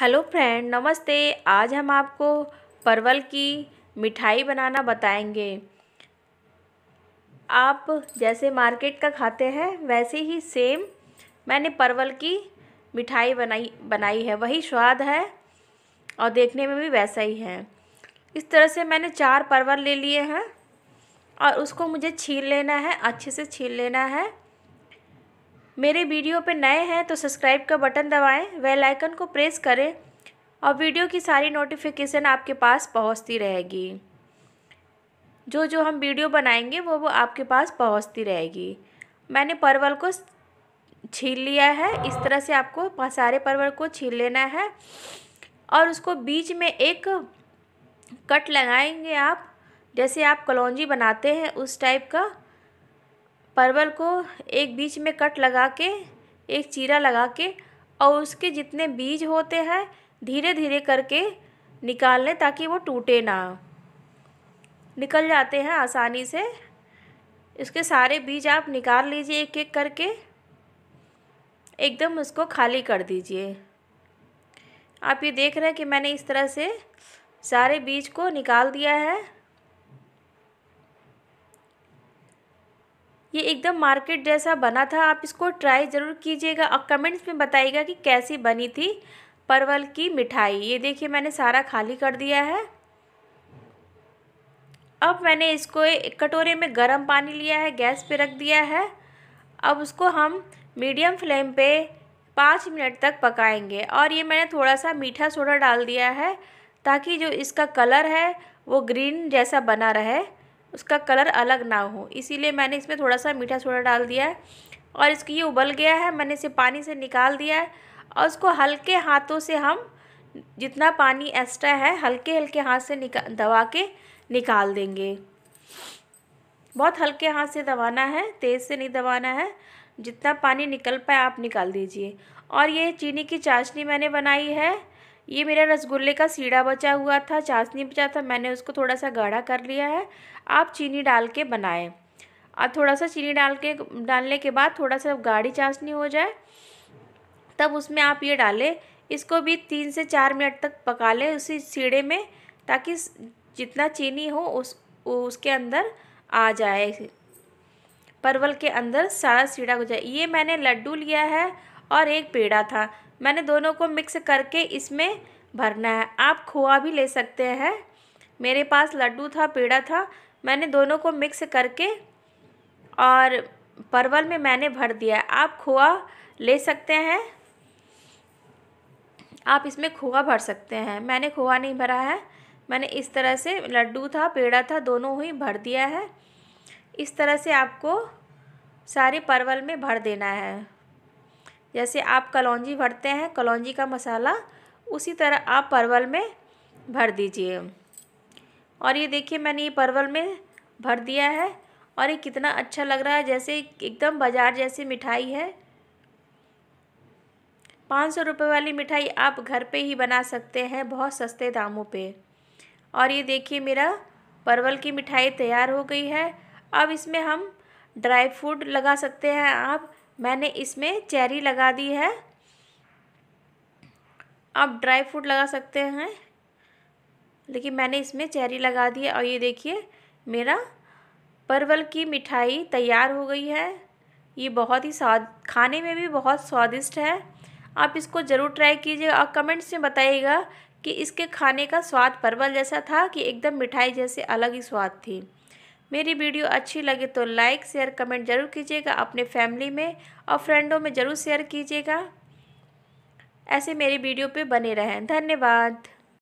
hello friend नमस्ते आज हम आपको परवल की मिठाई बनाना बताएंगे आप जैसे मार्केट का खाते हैं वैसे ही सेम मैंने परवल की मिठाई बनाई बनाई है वही स्वाद है और देखने में भी वैसा ही है इस तरह से मैंने चार परवल ले लिए हैं और उसको मुझे छील लेना है अच्छे से छील लेना है मेरे वीडियो पर नए हैं तो सब्सक्राइब का बटन दबाएँ वेलाइकन को प्रेस करें और वीडियो की सारी नोटिफिकेशन आपके पास पहुंचती रहेगी जो जो हम वीडियो बनाएंगे वो वो आपके पास पहुंचती रहेगी मैंने परवल को छील लिया है इस तरह से आपको सारे परवल को छील लेना है और उसको बीच में एक कट लगाएंगे आप जैसे आप कलौजी बनाते हैं उस टाइप का परवल को एक बीच में कट लगा के एक चीरा लगा के और उसके जितने बीज होते हैं धीरे धीरे करके निकाल लें ताकि वो टूटे ना निकल जाते हैं आसानी से इसके सारे बीज आप निकाल लीजिए एक एक करके एकदम उसको खाली कर दीजिए आप ये देख रहे हैं कि मैंने इस तरह से सारे बीज को निकाल दिया है ये एकदम मार्केट जैसा बना था आप इसको ट्राई ज़रूर कीजिएगा और कमेंट्स में बताइएगा कि कैसी बनी थी परवल की मिठाई ये देखिए मैंने सारा खाली कर दिया है अब मैंने इसको एक कटोरे में गर्म पानी लिया है गैस पे रख दिया है अब उसको हम मीडियम फ्लेम पे पाँच मिनट तक पकाएंगे और ये मैंने थोड़ा सा मीठा सोडा डाल दिया है ताकि जो इसका कलर है वो ग्रीन जैसा बना रहे उसका कलर अलग ना हो इसीलिए मैंने इसमें थोड़ा सा मीठा सोडा डाल दिया है और इसकी ये उबल गया है मैंने इसे पानी से निकाल दिया है और उसको हल्के हाथों से हम जितना पानी एक्स्ट्रा है हल्के हल्के हाथ से निका दबा के निकाल देंगे बहुत हल्के हाथ से दबाना है तेज़ से नहीं दबाना है जितना पानी निकल पाए आप निकाल दीजिए और ये चीनी की चाशनी मैंने बनाई है ये मेरा रसगुल्ले का सीढ़ा बचा हुआ था चाशनी बचा था मैंने उसको थोड़ा सा गाढ़ा कर लिया है आप चीनी डाल के बनाएं और थोड़ा सा चीनी डाल के डालने के बाद थोड़ा सा गाढ़ी चाशनी हो जाए तब उसमें आप ये डालें इसको भी तीन से चार मिनट तक पका लें उसी सीढ़े में ताकि जितना चीनी हो उस उसके अंदर आ जाए परवल के अंदर सारा सीढ़ा हो जाए ये मैंने लड्डू लिया है और एक पेड़ा था मैंने दोनों को मिक्स करके इसमें भरना है आप खोआ भी ले सकते हैं मेरे पास लड्डू था पेड़ा था मैंने दोनों को मिक्स करके और परवल में मैंने भर दिया आप खोआ ले सकते हैं आप इसमें खोआ भर सकते हैं मैंने खोआ नहीं भरा है मैंने इस तरह से लड्डू था पेड़ा था दोनों ही भर दिया है इस तरह से आपको सारे परवल में भर देना है जैसे आप कलौजी भरते हैं कलौजी का मसाला उसी तरह आप परवल में भर दीजिए और ये देखिए मैंने ये परवल में भर दिया है और ये कितना अच्छा लग रहा है जैसे एकदम बाज़ार जैसी मिठाई है पाँच सौ रुपये वाली मिठाई आप घर पे ही बना सकते हैं बहुत सस्ते दामों पे और ये देखिए मेरा परवल की मिठाई तैयार हो गई है अब इसमें हम ड्राई फ्रूट लगा सकते हैं आप मैंने इसमें चेरी लगा दी है आप ड्राई फ्रूट लगा सकते हैं लेकिन मैंने इसमें चेरी लगा दी है और ये देखिए मेरा परवल की मिठाई तैयार हो गई है ये बहुत ही स्वाद खाने में भी बहुत स्वादिष्ट है आप इसको ज़रूर ट्राई कीजिए और कमेंट्स में बताइएगा कि इसके खाने का स्वाद परवल जैसा था कि एकदम मिठाई जैसे अलग ही स्वाद थी मेरी वीडियो अच्छी लगे तो लाइक शेयर कमेंट जरूर कीजिएगा अपने फैमिली में और फ्रेंडों में ज़रूर शेयर कीजिएगा ऐसे मेरी वीडियो पे बने रहें धन्यवाद